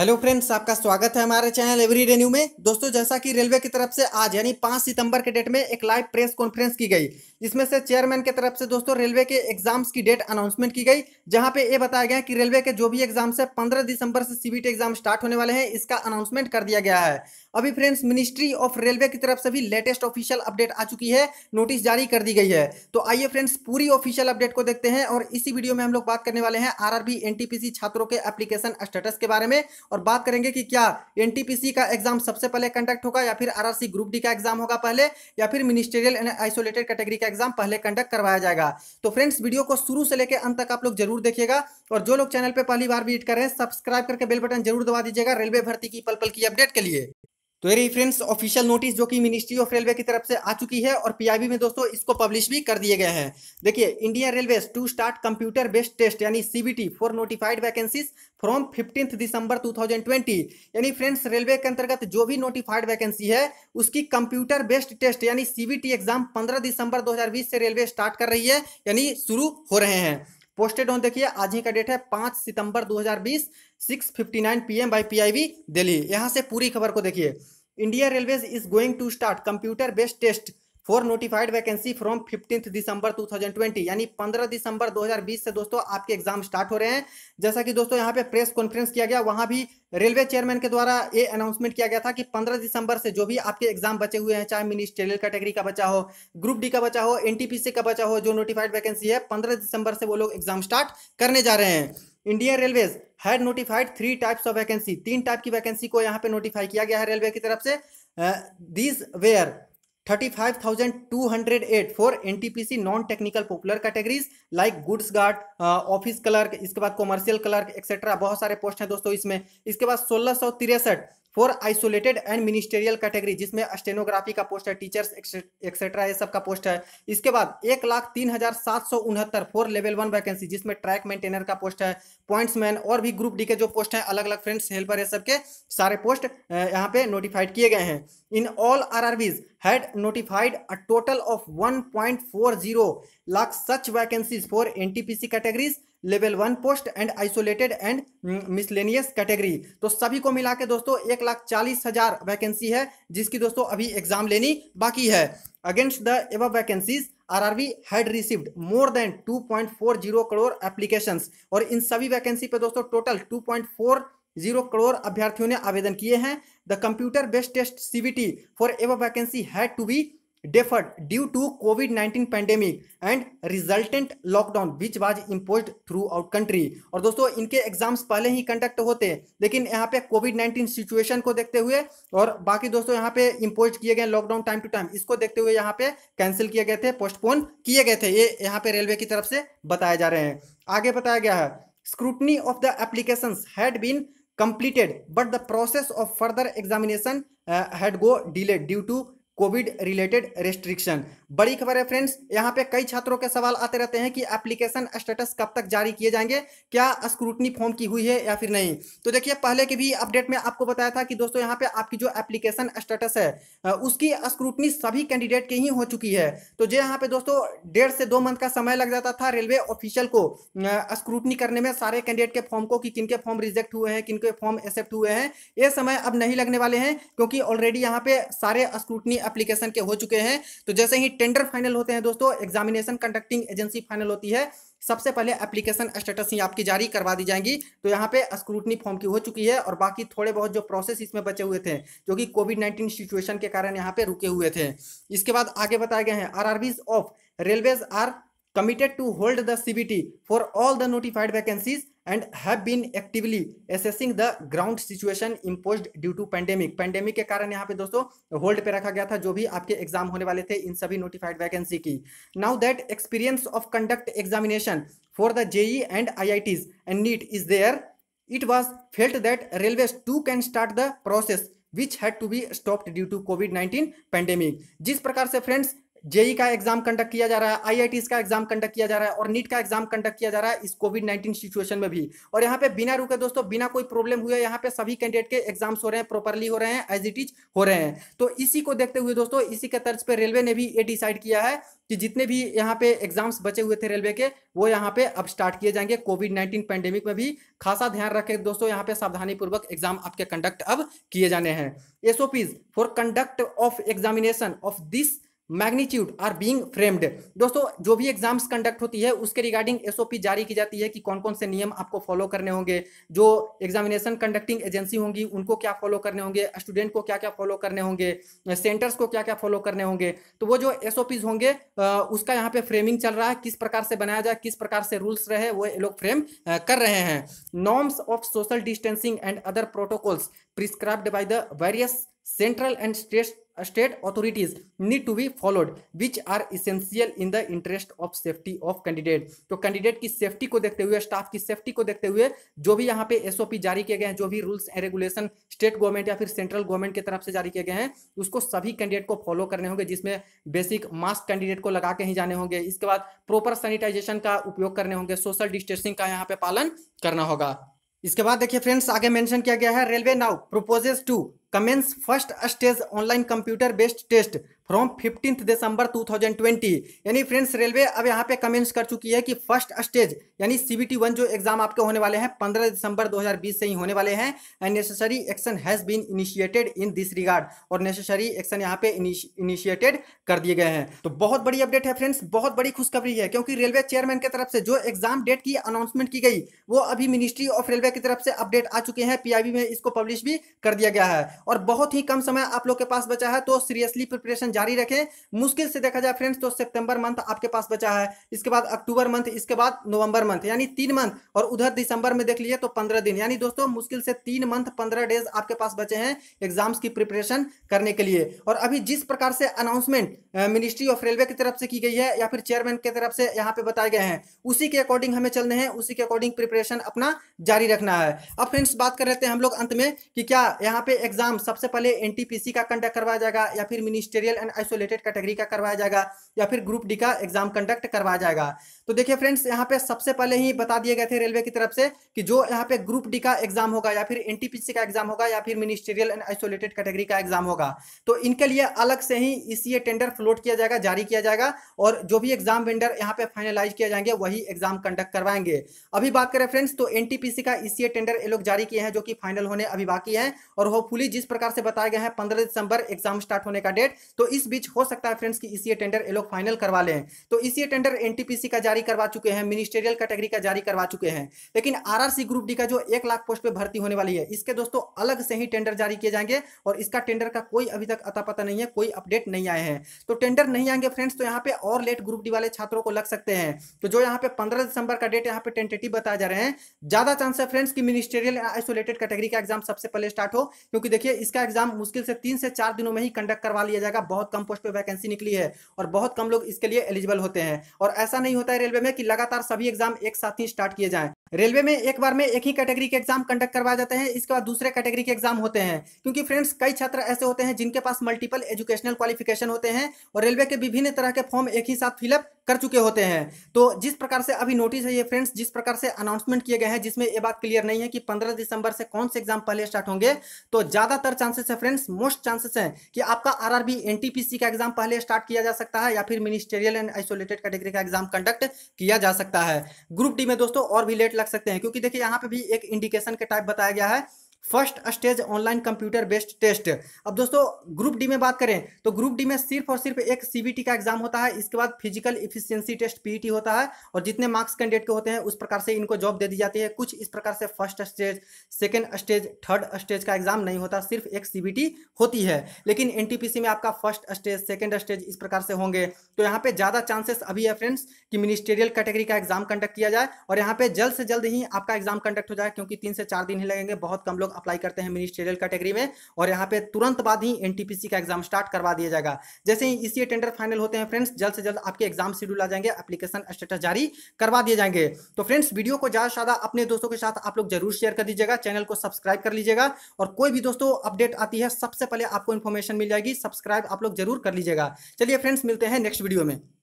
hello friends आपका स्वागत है हमारे चैनल एवरी रेन्यू में दोस्तों जैसा कि रेलवे की तरफ से आज यानी 5 सितंबर के डेट में एक लाइव प्रेस कॉन्फ्रेंस की गई जिसमें से चेयरमैन के तरफ से दोस्तों रेलवे के एग्जाम्स की डेट अनाउंसमेंट की गई जहां पे ये बताया गया कि रेलवे के जो भी एग्जाम्स है पंद्रह दिसंबर से सीबीटी एग्जाम स्टार्ट होने वाले हैं इसका अनाउंसमेंट कर दिया गया है अभी फ्रेंड्स मिनिस्ट्री ऑफ रेलवे की तरफ से भी लेटेस्ट ऑफिशियल अपडेट आ चुकी है नोटिस जारी कर दी गई है तो आइए फ्रेंड्स पूरी ऑफिशियल अपडेट को देखते हैं और इसी वीडियो में हम लोग बात करने वाले हैं आरआरबी एनटीपीसी छात्रों के एप्लीकेशन स्टेटस के बारे में और बात करेंगे कि क्या एनटीपीसी का एग्जाम सबसे पहले कंडक्ट होगा या फिर आरआरसी ग्रुप डी का एग्जाम होगा पहले या फिर मिनिस्टेरियल एंड आइसोलेटेड कैटेगरी का एग्जाम पहले कंडक्ट करवाया जाएगा तो फ्रेंड्स वीडियो को शुरू से लेकर अंत तक आप लोग जरूर देखिएगा और जो लोग चैनल पर पहली बार विजिट कर रहे हैं सब्सक्राइब करके बेल बटन जरूर दबा दीजिएगा रेलवे भर्ती की पल पल की अपडेट के लिए तो ये फ्रेंड्स ऑफिशियल नोटिस जो कि मिनिस्ट्री ऑफ रेलवे की तरफ से आ चुकी है और पीआईबी में दोस्तों इसको पब्लिश भी कर दिए गए हैं देखिए Indian railway to start computer based test यानी CBT for notified vacancies from fifteenth December 2020 यानी फ्रेंड्स रेलवे के अंतर्गत जो भी नोटिफाइड वैकेंसी है उसकी कंप्यूटर बेस्ड टेस्ट यानी सीबीटी एग्जाम पंद्रह दिसंबर दो से रेलवे स्टार्ट कर रही है यानी शुरू हो रहे हैं पोस्टेड ऑन देखिए आज ही का डेट है पाँच सितंबर 2020 6:59 पीएम बाय पीआईबी दिल्ली यहां से पूरी खबर को देखिए India railways is going to start computer based test for notified vacancy from fifteenth December 2020 यानी 15 दिसंबर 2020 से दोस्तों आपके एग्जाम स्टार्ट हो रहे हैं जैसा कि दोस्तों यहाँ पे प्रेस कॉन्फ्रेंस किया गया वहां भी रेलवे चेयरमैन के द्वारा ये अनाउंसमेंट किया गया था कि 15 दिसंबर से जो भी आपके एग्जाम बचे हुए हैं चाहे मिनिस्ट्रियल कैटेगरी का बचा हो ग्रुप डी का बचा हो एन का बचा हो जो नोटिफाइड वैकेंसी है पंद्रह दिसंबर से वो लोग एग्जाम स्टार्ट करने जा रहे हैं Indian railways had notified three types of vacancy तीन टाइप की वैकेंसी को यहाँ पे नोटिफाई किया गया है रेलवे की तरफ से this were thirty five thousand two hundred eight for NTPC non technical popular categories like goods guard office clerk इसके बाद कॉमर्शियल क्लर्क एक्सेट्रा बहुत सारे पोस्ट हैं दोस्तों इसमें इसके बाद सोलह सौ तिरसठ for isolated and ministerial category जिसमें स्टेनोग्राफी का पोस्ट है टीचर्स एक्सेट्रा ये सब का पोस्ट है इसके बाद एक लाख तीन हजार सात सौ उनहत्तर फॉर लेवल वन वैकेंसी जिसमें ट्रैक मेंटेनर का पोस्ट है पॉइंट्समैन और भी ग्रुप डी के जो पोस्ट हैं अलग अलग फ्रेंड्स हेल्पर ये सब के सारे पोस्ट यहाँ पे नोटिफाइड किए गए हैं in all are RRBs had notified a total of zero lakh such vacancies for NTPC categories level one post and isolated and miscellaneous category तो सभी को मिला के दोस्तों एक लाख चालीस हजार वैकेंसी है जिसकी दोस्तों अभी एग्जाम लेनी बाकी है against the above vacancies RRB had received more than 2.40 crore application और इन सभी वैकेंसी पे दोस्तों टोटल फोर जीरो करोड़ अभ्यर्थियों ने आवेदन किए हैं the computer based test CBT for above vacancy had to be deferred due to COVID-19 pandemic and resultant lockdown which was imposed throughout country और दोस्तों इनके एग्जाम्स पहले ही कंडक्ट होते लेकिन यहाँ पे कोविड 19 सिचुएशन को देखते हुए और बाकी दोस्तों यहाँ पे इम्पोज किए गए लॉकडाउन टाइम टू टाइम इसको देखते हुए यहाँ पे कैंसिल किए गए थे पोस्टपोन किए गए थे ये यहाँ पे रेलवे की तरफ से बताए जा रहे हैं आगे बताया गया है scrutiny of the application had been completed but the process of further examination uh, had go delayed due to Covid related restriction बड़ी खबर है फ्रेंड्स यहाँ पे कई छात्रों के सवाल आते रहते हैं कि एप्लीकेशन स्टेटस कब तक जारी किए जाएंगे क्या स्क्रूटनी फॉर्म की हुई है या फिर नहीं तो देखिए पहले के भी अपडेट में आपको बताया था कि दोस्तों यहाँ पे आपकी जो एप्लीकेशन स्टेटस है उसकी स्क्रूटनी सभी कैंडिडेट की ही हो चुकी है तो जो यहाँ पे दोस्तों डेढ़ से दो मंथ का समय लग जाता था रेलवे ऑफिशियल को स्क्रूटनी करने में सारे कैंडिडेट के फॉर्म को कि किनके फॉर्म रिजेक्ट हुए हैं किनके फॉर्म एक्सेप्ट हुए हैं ये समय अब नहीं लगने वाले हैं क्योंकि ऑलरेडी यहाँ पे सारे स्क्रूटनी एप्लीकेशन के हो चुके हैं तो जैसे ही टेंडर फाइनल होते हैं दोस्तों एग्जामिनेशन कंडक्टिंग एजेंसी फाइनल होती है सबसे पहले एप्लीकेशन स्टेटस ही आपकी जारी करवा दी जाएंगी तो यहाँ पे स्क्रूटनी फॉर्म की हो चुकी है और बाकी थोड़े बहुत जो प्रोसेस इसमें बचे हुए थे जो कि कोविड नाइन्टीन सिचुएशन के कारण यहाँ पे रुके हुए थे इसके बाद आगे बताए गए हैं are of railways are committed to hold the CBT for all the notified vacancies and have been actively assessing the ground situation impose due to pandemic pandemic के कारण यहाँ पे दोस्तों होल्ड पे रखा गया था जो भी आपके एग्जाम होने वाले थे इन सभी नोटिफाइड वैकेंसी की now that experience of conduct examination for the JEE and I I Ts and NEET is there it was felt that railway too can start the process which had to be stop due to Covid nineteen pandemic जिस प्रकार से friends JEE का exam conduct किया जा रहा है IITs का exam conduct किया जा रहा है और नीट का एग्जाम कंडक्ट किया जा रहा है इस कोविड नाइन्टीन सिचुएशन में भी और यहाँ पे बिना रुके दोस्तों बिना कोई प्रॉब्लम हुए यहाँ पे सभी कैंडिडेट के एग्जाम्स हो रहे हैं प्रॉपरली हो रहे हैं एज इट इज हो रहे हैं तो इसी को देखते हुए दोस्तों इसी के तर्ज पर रेलवे ने भी ये डिसाइड किया है कि जितने भी यहाँ पे एग्जाम्स बचे हुए थे रेलवे के वो यहाँ पे अब स्टार्ट किए जाएंगे कोविड नाइन्टीन पैंडेमिक में भी खासा ध्यान रखें दोस्तों यहाँ पे सावधानी पूर्वक एग्जाम आपके कंडक्ट अब किए जाने हैं SOPs for conduct of examination of this magnitude are being framed दोस्तों जो भी एग्जाम्स कंडक्ट होती है उसके रिगार्डिंग एसओपी जारी की जाती है कि कौन कौन से नियम आपको फॉलो करने होंगे जो एग्जामिनेशन कंडक्टिंग एजेंसी होंगी उनको क्या फॉलो करने होंगे स्टूडेंट को क्या क्या फॉलो करने होंगे सेंटर्स को क्या क्या फॉलो करने होंगे तो वो जो एस होंगे उसका यहाँ पे फ्रेमिंग चल रहा है किस प्रकार से बनाया जाए किस प्रकार से रूल्स रहे वो लोग फ्रेम कर रहे हैं norms of social distancing and other protocols prescribed by the various central and state state authorities need to be followed which are essential in the interest of safety of candidate तो candidate की safety को देखते हुए staff की safety को देखते हुए जो भी यहाँ पे एसओपी जारी किए गए हैं जो भी rules and regulation state government या फिर सेंट्रल गवर्नमेंट की तरफ से जारी किए गए हैं उसको सभी कैंडिडेट को फॉलो करने होंगे जिसमें बेसिक मास्क कैंडिडेट को लगा के ही जाने होंगे इसके बाद प्रॉपर सैनिटाइजेशन का उपयोग करने होंगे सोशल डिस्टेंसिंग का यहाँ पे पालन करना होगा इसके बाद देखिए फ्रेंड्स आगे मेंशन किया गया है railway now proposes to commence first stage online computer based test from fifteenth December 2020 यानी फ्रेंड्स रेलवे अब यहाँ पे कमेंट्स कर चुकी है कि फर्स्ट स्टेज यानी सीबीटी वन जो एग्जाम आपके होने वाले हैं 15 दिसंबर 2020 से ही होने वाले हैं and necessary action has been initiated in this regard और नेसेसरी एक्शन यहाँ पे इनिशिएटेड कर दिए गए हैं तो बहुत बड़ी अपडेट है फ्रेंड्स बहुत बड़ी खुशखबरी है क्योंकि रेलवे चेयरमैन की तरफ से जो एग्जाम डेट की अनाउंसमेंट की गई वो अभी मिनिस्ट्री ऑफ रेलवे की तरफ से अपडेट आ चुके हैं पीआईबी में इसको पब्लिश भी कर दिया गया है और बहुत ही कम समय आप लोग के पास बचा है तो सीरियसली प्रिपरेशन जारी रखें मुश्किल से देखा जाए फ्रेंड्स तो सितंबर मंथ आपके पास बचा है इसके बाद अक्टूबर मंथ इसके बाद नवंबर मंथ यानी तीन मंथ और उधर दिसंबर में देख लीजिए तो पंद्रह दिन यानी दोस्तों मुश्किल से तीन मंथ पंद्रह डेज आपके पास बचे हैं एग्जाम्स की प्रिपरेशन करने के लिए और अभी जिस प्रकार से अनाउंसमेंट मिनिस्ट्री ऑफ रेलवे की तरफ से की गई है या फिर चेयरमैन की तरफ से यहाँ पे बताए गए हैं उसी के अकॉर्डिंग हमें चलने हैं उसी के अकॉर्डिंग प्रिपरेशन अपना जारी रखना है अब फ्रेंड्स बात कर लेते हैं हम लोग अंत में कि क्या यहाँ पे एग्जाम सबसे पहले एनटीपीसी का कंडक्ट करवाया जाएगा या फिर मिनिस्टेरियल एंड आइसोलेटेड कैटेगरी का करवाया जाएगा या फिर ग्रुप डी का एग्जाम कंडक्ट करवाया जाएगा तो देखिए फ्रेंड्स यहाँ पे सबसे पहले ही बता दिए गए थे रेलवे की तरफ से कि जो यहाँ पे ग्रुप डी का एग्जाम होगा या फिर एनटीपीसी का एग्जाम होगा या फिर मिनिस्ट्रियल एंड आइसोलेटेड कैटेगरी का एग्जाम होगा तो इनके लिए अलग से ही इसी टेंडर फ्लोट किया जाएगा जारी किया जाएगा और जो भी एग्जाम वेंडर यहाँ पे फाइनलाइज किया जाएंगे वही एग्जाम कंडक्ट करवाएंगे अभी बात करें फ्रेंड्स तो एन का ईसीए टेंडर ये लोग जारी किए हैं जो कि फाइनल होने अभी बाकी है और होपफुली जिस प्रकार से बताया गया है पंद्रह दिसंबर एग्जाम स्टार्ट होने का डेट तो इस बीच हो सकता है फ्रेंड्स कि इसी e टेंडर ये लोग फाइनल करवा लें तो इसी टेंडर एनटीपीसी का जारी करवा चुके हैं मिनिस्टेरियल कैटेगरी का जारी करवा चुके हैं लेकिन आरआरसी ग्रुप डी का जो एक लाख पोस्ट पे भर्ती होने वाली है इसके दोस्तों अलग से ही टेंडर जारी किए जाएंगे और इसका टेंडर का कोई अभी तक अता पता नहीं है कोई अपडेट नहीं आए हैं तो टेंडर नहीं आएंगे फ्रेंड्स तो यहाँ पे और लेट ग्रुप डी वाले छात्रों को लग सकते हैं तो जो यहाँ पे पंद्रह दिसंबर का डेट यहाँ पे टेंटेटिव बताया जा रहे हैं ज्यादा चांस है फ्रेंड्स की मिनिस्टेरियल आइसोलेटेड कैटेगरी का एग्जाम सबसे पहले स्टार्ट हो क्योंकि देखिए इसका एग्जाम मुश्किल से तीन से चार दिनों में ही कंडक्ट करवा लिया जाएगा बहुत बहुत कम पोस्ट पे वैकेंसी निकली है और बहुत कम लोग इसके लिए एलिजिबल होते हैं और ऐसा नहीं होता है रेलवे में कि लगातार सभी एग्जाम एक साथ ही स्टार्ट किए जाएं रेलवे में एक बार में एक ही कैटेगरी के एग्जाम कंडक्ट करवाए जाते हैं इसके बाद दूसरे कैटेगरी के एग्जाम होते हैं क्योंकि फ्रेंड्स कई छात्र ऐसे होते हैं जिनके पास मल्टीपल एजुकेशनल क्वालिफिकेशन होते हैं और रेलवे के विभिन्न तरह के फॉर्म एक ही साथ फिलअप कर चुके होते हैं तो जिस प्रकार से अभी नोटिस है ये फ्रेंड्स जिस प्रकार से अनाउंसमेंट किए गए हैं जिसमें ये बात क्लियर नहीं है कि 15 दिसंबर से कौन से एग्जाम पहले स्टार्ट होंगे तो ज्यादातर चांसेस है फ्रेंड्स मोस्ट चांसेस है कि आपका आरआरबी एनटी टीपीसी का एग्जाम पहले स्टार्ट किया जा सकता है या फिर मिनिस्टेरियल एंड आइसोलेटेड कैटेगरी का एग्जाम कंडक्ट किया जा सकता है ग्रुप डी में दोस्तों और भी लेट लग सकते हैं क्योंकि देखिए यहाँ पे भी एक इंडिकेशन के टाइप बताया गया है first stage online computer based test अब दोस्तों ग्रुप डी में बात करें तो ग्रुप डी में सिर्फ और सिर्फ एक सीबीटी का एग्जाम होता है इसके बाद physical efficiency test PET e होता है और जितने मार्क्स कैंडिडेट के होते हैं उस प्रकार से इनको जॉब दे दी जाती है कुछ इस प्रकार से first stage second stage third stage का एग्जाम नहीं होता सिर्फ एक सीबीटी होती है लेकिन एनटीपीसी में आपका फर्स्ट स्टेज सेकेंड स्टेज इस प्रकार से होंगे तो यहाँ पे ज़्यादा चांसेस अभी है फ्रेंड्स कि मिनिस्टेरियल कैटेगरी का एग्जाम कंडक्ट किया जाए और यहाँ पे जल्द से जल्द ही आपका एग्जाम कंडक्ट हो जाए क्योंकि तीन से चार दिन ही लगेंगे बहुत कम लोग लोग अप्लाई करते हैं मिनिस्ट्रियल कैटेगरी में और यहाँ पे तुरंत बाद ही एनटीपीसी का एग्जाम स्टार्ट करवा दिया जाएगा जैसे ही इसी टेंडर फाइनल होते हैं फ्रेंड्स जल्द से जल्द आपके एग्जाम शेड्यूल आ जाएंगे अपलीकेशन स्टेटस जारी करवा दिए जाएंगे तो फ्रेंड्स वीडियो को ज्यादा से ज्यादा अपने दोस्तों के साथ आप लोग जरूर शेयर कर दीजिएगा चैनल को सब्सक्राइब कर लीजिएगा और कोई भी दोस्तों अपडेट आती है सबसे पहले आपको इन्फॉर्मेशन मिल जाएगी सब्सक्राइब आप लोग जरूर कर लीजिएगा चलिए फ्रेंड्स मिलते हैं नेक्स्ट वीडियो में